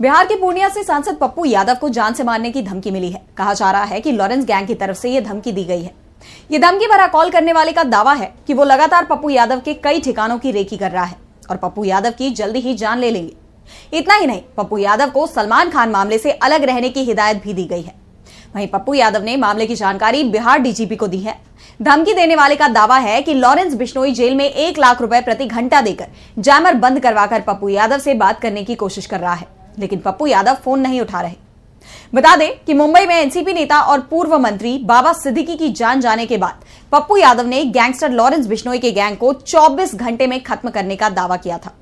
बिहार के पूर्णिया से सांसद पप्पू यादव को जान से मारने की धमकी मिली है कहा जा रहा है कि लॉरेंस गैंग की तरफ से यह धमकी दी गई है ये धमकी भरा कॉल करने वाले का दावा है कि वो लगातार पप्पू यादव के कई ठिकानों की रेकी कर रहा है और पप्पू यादव की जल्दी ही जान ले लेंगे इतना ही नहीं पप्पू यादव को सलमान खान मामले से अलग रहने की हिदायत भी दी गई है वहीं पप्पू यादव ने मामले की जानकारी बिहार डीजीपी को दी है धमकी देने वाले का दावा है कि लॉरेंस बिश्नोई जेल में एक लाख रुपए प्रति घंटा देकर जैमर बंद करवाकर पप्पू यादव से बात करने की कोशिश कर रहा है लेकिन पप्पू यादव फोन नहीं उठा रहे बता दें कि मुंबई में एनसीपी नेता और पूर्व मंत्री बाबा सिद्दीकी की जान जाने के बाद पप्पू यादव ने गैंगस्टर लॉरेंस बिश्नोई के गैंग को 24 घंटे में खत्म करने का दावा किया था